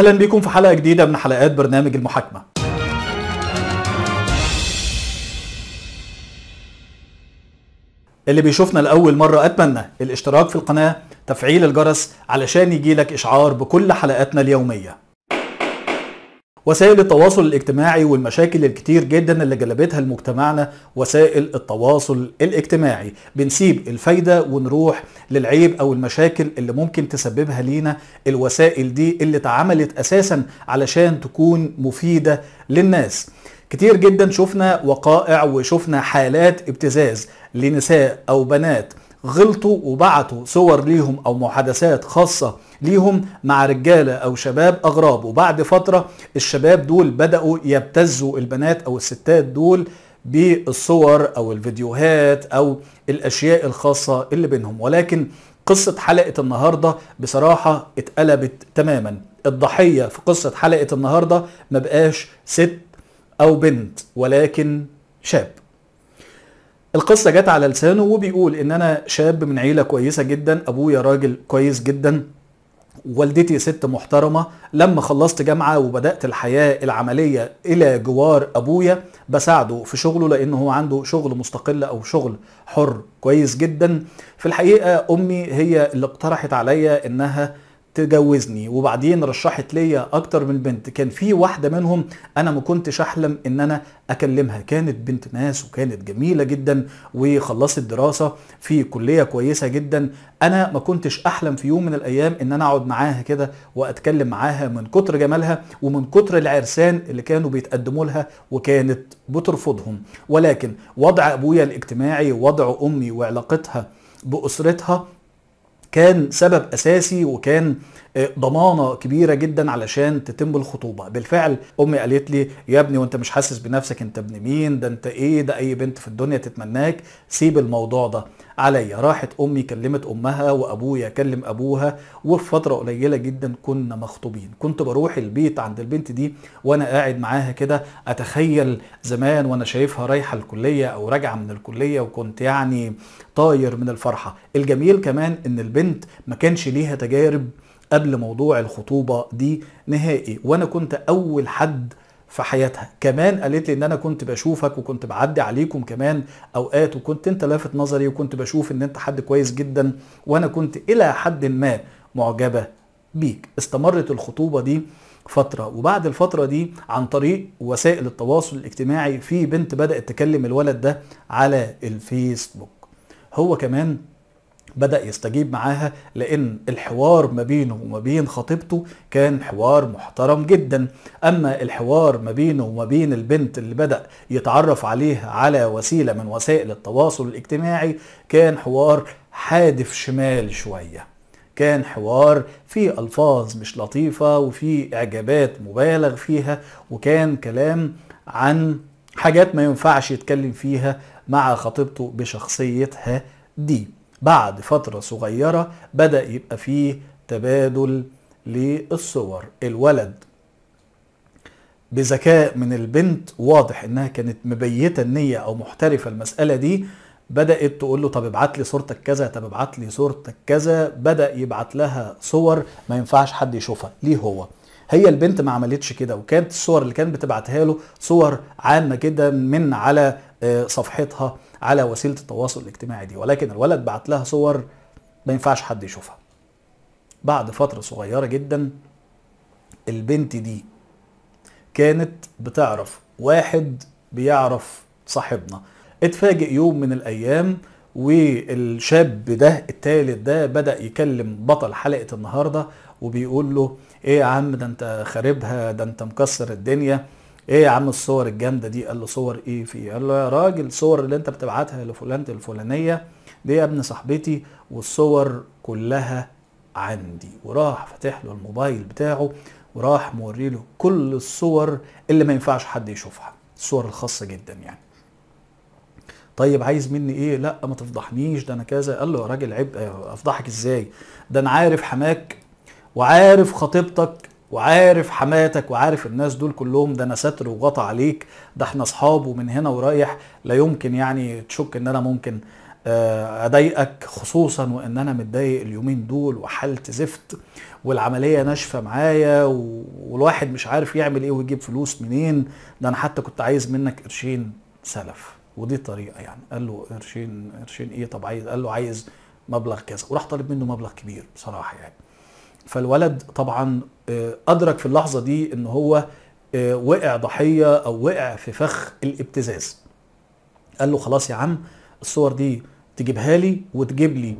اهلا بكم في حلقه جديده من حلقات برنامج المحاكمه اللي بيشوفنا لاول مره اتمنى الاشتراك في القناه تفعيل الجرس علشان يجيلك اشعار بكل حلقاتنا اليوميه وسائل التواصل الاجتماعي والمشاكل الكتير جدا اللي جلبتها لمجتمعنا وسائل التواصل الاجتماعي بنسيب الفايدة ونروح للعيب او المشاكل اللي ممكن تسببها لينا الوسائل دي اللي اتعملت اساسا علشان تكون مفيدة للناس كتير جدا شفنا وقائع وشفنا حالات ابتزاز لنساء او بنات غلطوا وبعتوا صور ليهم او محادثات خاصه ليهم مع رجاله او شباب اغراب وبعد فتره الشباب دول بداوا يبتزوا البنات او الستات دول بالصور او الفيديوهات او الاشياء الخاصه اللي بينهم ولكن قصه حلقه النهارده بصراحه اتقلبت تماما الضحيه في قصه حلقه النهارده ما بقاش ست او بنت ولكن شاب القصه جت على لسانه وبيقول ان انا شاب من عيله كويسه جدا ابويا راجل كويس جدا والدتي ست محترمة لما خلصت جامعة وبدأت الحياة العملية إلى جوار أبويا بساعده في شغله لأنه هو عنده شغل مستقل أو شغل حر كويس جدا في الحقيقة أمي هي اللي اقترحت عليا إنها تجوزني وبعدين رشحت ليا اكتر من بنت كان في واحده منهم انا ما كنتش احلم ان انا اكلمها كانت بنت ناس وكانت جميله جدا وخلصت دراسه في كليه كويسه جدا انا ما كنتش احلم في يوم من الايام ان انا اقعد معاها كده واتكلم معاها من كتر جمالها ومن كتر العرسان اللي كانوا بيتقدموا لها وكانت بترفضهم ولكن وضع ابويا الاجتماعي ووضع امي وعلاقتها باسرتها كان سبب اساسي وكان إيه، ضمانه كبيره جدا علشان تتم الخطوبه بالفعل امي قالت لي يا ابني وانت مش حاسس بنفسك انت ابن مين ده انت ايه ده اي بنت في الدنيا تتمناك سيب الموضوع ده عليا راحت امي كلمت امها وابويا كلم ابوها وفي فتره قليله جدا كنا مخطوبين كنت بروح البيت عند البنت دي وانا قاعد معاها كده اتخيل زمان وانا شايفها رايحه الكليه او راجعه من الكليه وكنت يعني طاير من الفرحه الجميل كمان ان البنت ما كانش ليها تجارب قبل موضوع الخطوبه دي نهائي وانا كنت اول حد في حياتها كمان قالت لي ان انا كنت بشوفك وكنت بعدي عليكم كمان اوقات وكنت انت لافت نظري وكنت بشوف ان انت حد كويس جدا وانا كنت الى حد ما معجبه بيك استمرت الخطوبه دي فترة وبعد الفترة دي عن طريق وسائل التواصل الاجتماعي في بنت بدأت تكلم الولد ده على الفيسبوك هو كمان بدأ يستجيب معاها لأن الحوار ما بينه وما بين خطيبته كان حوار محترم جدا أما الحوار ما بينه وما بين البنت اللي بدأ يتعرف عليها على وسيلة من وسائل التواصل الاجتماعي كان حوار حادف شمال شويه كان حوار فيه ألفاظ مش لطيفة وفيه إعجابات مبالغ فيها وكان كلام عن حاجات ما ينفعش يتكلم فيها مع خطيبته بشخصيتها دي بعد فترة صغيرة بدأ يبقى فيه تبادل للصور الولد بذكاء من البنت واضح انها كانت مبيتة النية او محترفة المسألة دي بدأت تقول له طب ابعت لي صورتك كذا طب ابعت لي صورتك كذا بدأ يبعت لها صور ما ينفعش حد يشوفها ليه هو هي البنت ما عملتش كده وكانت الصور اللي كانت بتبعتها له صور عامة جدا من على آه، صفحتها على وسيله التواصل الاجتماعي دي ولكن الولد بعت لها صور ما ينفعش حد يشوفها بعد فتره صغيره جدا البنت دي كانت بتعرف واحد بيعرف صاحبنا اتفاجئ يوم من الايام والشاب ده التالت ده بدا يكلم بطل حلقه النهارده وبيقول له ايه يا عم ده انت خاربها ده انت مكسر الدنيا ايه يا عم الصور الجامده دي قال له صور ايه في إيه؟ قال له يا راجل الصور اللي انت بتبعتها لفلانه الفلانيه دي يا ابن صاحبتي والصور كلها عندي وراح فاتح له الموبايل بتاعه وراح موري له كل الصور اللي ما ينفعش حد يشوفها الصور الخاصه جدا يعني طيب عايز مني ايه لا ما تفضحنيش ده انا كذا قال له يا راجل عيب افضحك ازاي ده انا عارف حماك وعارف خطيبتك وعارف حماتك وعارف الناس دول كلهم ده انا ساتر وغطى عليك ده احنا اصحاب ومن هنا ورايح لا يمكن يعني تشك ان انا ممكن آه، اضايقك خصوصا وان انا متضايق اليومين دول وحاله زفت والعمليه ناشفه معايا والواحد مش عارف يعمل ايه ويجيب فلوس منين ده انا حتى كنت عايز منك قرشين سلف ودي طريقه يعني قال له قرشين قرشين ايه طب عايز قال له عايز مبلغ كذا وراح طالب منه مبلغ كبير بصراحه يعني فالولد طبعا آه، ادرك في اللحظه دي ان هو آه، وقع ضحيه او وقع في فخ الابتزاز قال له خلاص يا عم الصور دي تجيبها لي وتجيب لي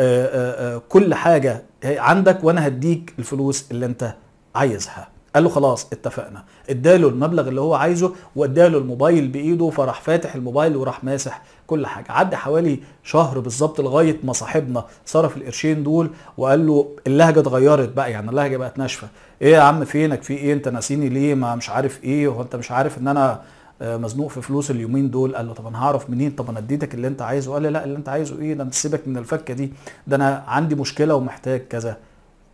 آه، كل حاجه عندك وانا هديك الفلوس اللي انت عايزها قال له خلاص اتفقنا اداله المبلغ اللي هو عايزه واداله الموبايل بايده فراح فاتح الموبايل وراح ماسح كل حاجه عدى حوالي شهر بالظبط لغايه ما صاحبنا صرف القرشين دول وقال له اللهجه اتغيرت بقى يعني اللهجه بقت ناشفه ايه يا عم فينك في ايه انت ناسيني ليه ما مش عارف ايه هو انت مش عارف ان انا آه، مزنوق في فلوس اليومين دول قال له طب انا هعرف منين طب انا اديتك اللي انت عايزه قال لي لا اللي انت عايزه ايه ده انت سيبك من الفكه دي ده انا عندي مشكله ومحتاج كذا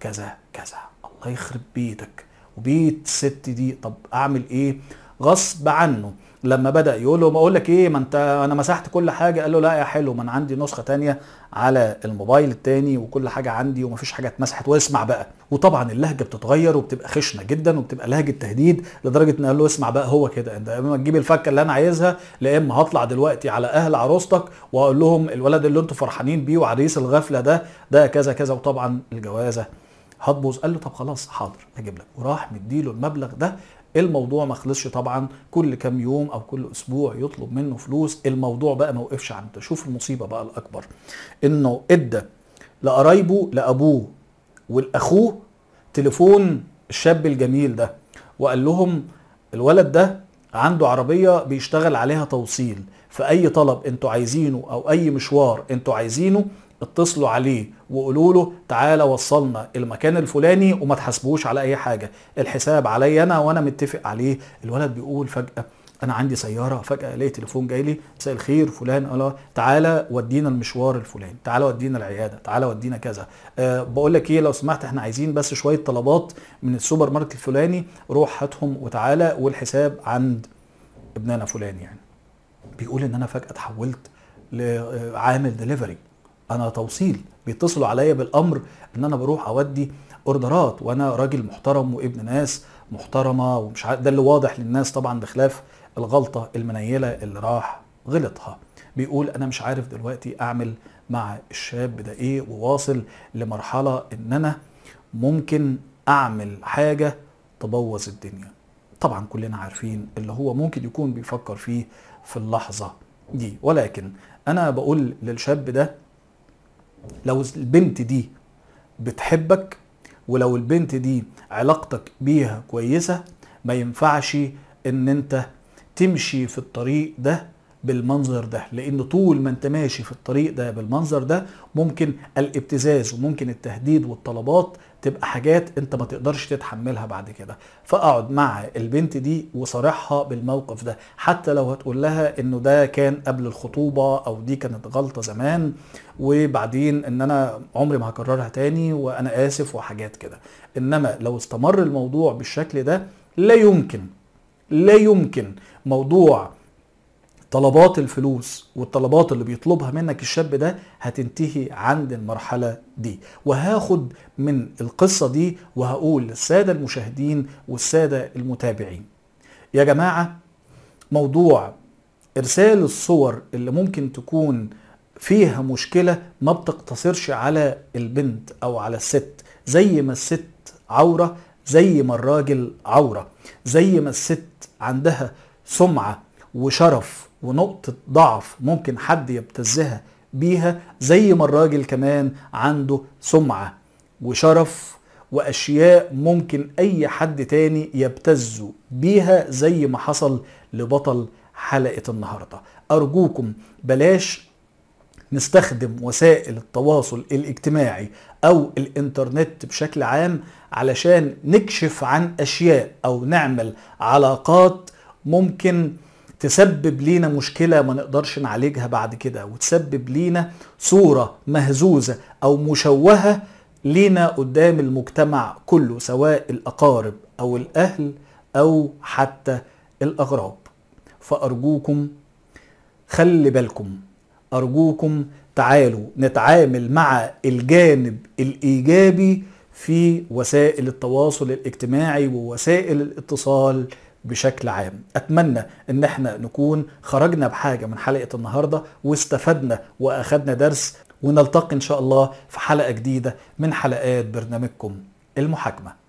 كذا كذا الله يخرب بيتك وبيت الست دي طب اعمل ايه غصب عنه لما بدا يقول له بقول اقول لك ايه ما انت انا مسحت كل حاجه قال له لا يا حلو ما انا عندي نسخه تانية على الموبايل التاني وكل حاجه عندي ومفيش حاجه اتمسحت واسمع بقى وطبعا اللهجه بتتغير وبتبقى خشنه جدا وبتبقى لهجه تهديد لدرجه ان قال له اسمع بقى هو كده انت اما تجيب الفكه اللي انا عايزها لا اما هطلع دلوقتي على اهل عروستك واقول لهم الولد اللي انتوا فرحانين بيه وعريس الغفله ده ده كذا كذا وطبعا الجوازه هتبوظ قال له طب خلاص حاضر اجيب لك وراح مديله المبلغ ده الموضوع ما خلصش طبعا كل كام يوم او كل اسبوع يطلب منه فلوس الموضوع بقى ما وقفش عنده شوف المصيبه بقى الاكبر انه ادى لقرايبه لابوه ولاخوه تليفون الشاب الجميل ده وقال لهم الولد ده عنده عربيه بيشتغل عليها توصيل فاي طلب انتوا عايزينه او اي مشوار انتوا عايزينه اتصلوا عليه وقولوا له تعالى وصلنا المكان الفلاني وما تحاسبوش على اي حاجه الحساب عليا انا وانا متفق عليه الولد بيقول فجاه انا عندي سياره فجاه الاقي تليفون جاي لي مساء الخير فلان قال تعالى ودينا المشوار الفلاني تعالى ودينا العياده تعالى ودينا كذا أه بقول لك ايه لو سمحت احنا عايزين بس شويه طلبات من السوبر ماركت الفلاني روح هاتهم وتعالى والحساب عند ابننا فلان يعني بيقول ان انا فجاه اتحولت لعامل آه، دليفري انا توصيل بيتصلوا عليا بالامر ان انا بروح اودي اوردرات وانا راجل محترم وابن ناس محترمه ومش عارف ده اللي واضح للناس طبعا بخلاف الغلطه المنيله اللي راح غلطها بيقول انا مش عارف دلوقتي اعمل مع الشاب ده ايه وواصل لمرحله ان انا ممكن اعمل حاجه تبوظ الدنيا طبعا كلنا عارفين اللي هو ممكن يكون بيفكر فيه في اللحظه دي ولكن انا بقول للشاب ده لو البنت دي بتحبك ولو البنت دي علاقتك بيها كويسه ما ينفعش ان انت تمشي في الطريق ده بالمنظر ده لان طول ما انت ماشي في الطريق ده بالمنظر ده ممكن الابتزاز وممكن التهديد والطلبات تبقى حاجات انت ما تقدرش تتحملها بعد كده فاقعد مع البنت دي وصارحها بالموقف ده حتى لو هتقول لها انه ده كان قبل الخطوبه او دي كانت غلطه زمان وبعدين ان انا عمري ما هكررها تاني وانا اسف وحاجات كده انما لو استمر الموضوع بالشكل ده لا يمكن لا يمكن موضوع طلبات الفلوس والطلبات اللي بيطلبها منك الشاب ده هتنتهي عند المرحلة دي وهاخد من القصة دي وهقول للسادة المشاهدين والسادة المتابعين يا جماعة موضوع ارسال الصور اللي ممكن تكون فيها مشكلة ما بتقتصرش على البنت او على الست زي ما الست عورة زي ما الراجل عورة زي ما الست عندها سمعة وشرف ونقطة ضعف ممكن حد يبتزها بيها زي ما الراجل كمان عنده سمعة وشرف وأشياء ممكن أي حد تاني يبتزه بيها زي ما حصل لبطل حلقة النهاردة أرجوكم بلاش نستخدم وسائل التواصل الاجتماعي او الانترنت بشكل عام علشان نكشف عن اشياء او نعمل علاقات ممكن تسبب لينا مشكلة ما نقدرش نعالجها بعد كده وتسبب لينا صورة مهزوزة أو مشوهة لينا قدام المجتمع كله سواء الأقارب أو الأهل أو حتى الأغراب فأرجوكم خلي بالكم أرجوكم تعالوا نتعامل مع الجانب الإيجابي في وسائل التواصل الاجتماعي ووسائل الاتصال بشكل عام اتمنى ان احنا نكون خرجنا بحاجه من حلقه النهارده واستفدنا واخدنا درس ونلتقي ان شاء الله في حلقه جديده من حلقات برنامجكم المحاكمه